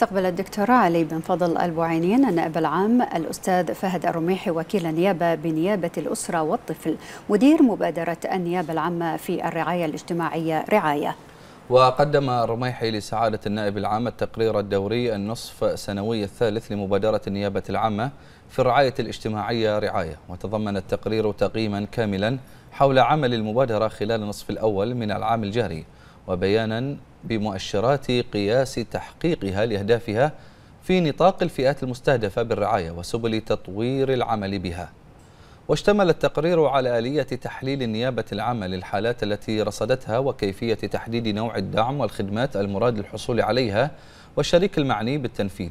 استقبل الدكتور علي بن فضل البوعينين النائب العام الأستاذ فهد الرميحي وكيل النيابة بنيابة الأسرة والطفل مدير مبادرة النيابة العامة في الرعاية الاجتماعية رعاية وقدم الرميحي لسعادة النائب العام التقرير الدوري النصف سنوي الثالث لمبادرة النيابة العامة في الرعاية الاجتماعية رعاية وتضمن التقرير تقييما كاملا حول عمل المبادرة خلال النصف الأول من العام الجاري وبيانا بمؤشرات قياس تحقيقها لأهدافها في نطاق الفئات المستهدفة بالرعاية وسبل تطوير العمل بها واشتمل التقرير على آلية تحليل النيابة العامة للحالات التي رصدتها وكيفية تحديد نوع الدعم والخدمات المراد الحصول عليها والشريك المعني بالتنفيذ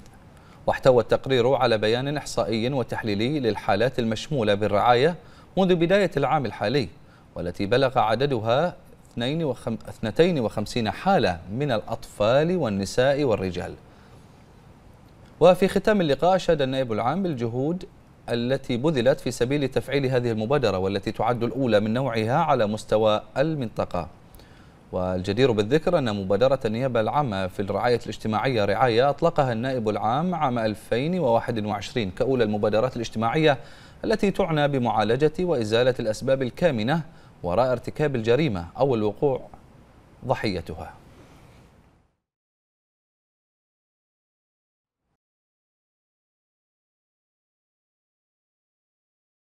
واحتوى التقرير على بيان إحصائي وتحليلي للحالات المشمولة بالرعاية منذ بداية العام الحالي والتي بلغ عددها 52 حالة من الأطفال والنساء والرجال وفي ختام اللقاء أشاد النائب العام بالجهود التي بذلت في سبيل تفعيل هذه المبادرة والتي تعد الأولى من نوعها على مستوى المنطقة والجدير بالذكر أن مبادرة النيابة العامة في الرعاية الاجتماعية رعاية أطلقها النائب العام عام 2021 كأولى المبادرات الاجتماعية التي تعنى بمعالجة وإزالة الأسباب الكامنة وراء ارتكاب الجريمة أو الوقوع ضحيتها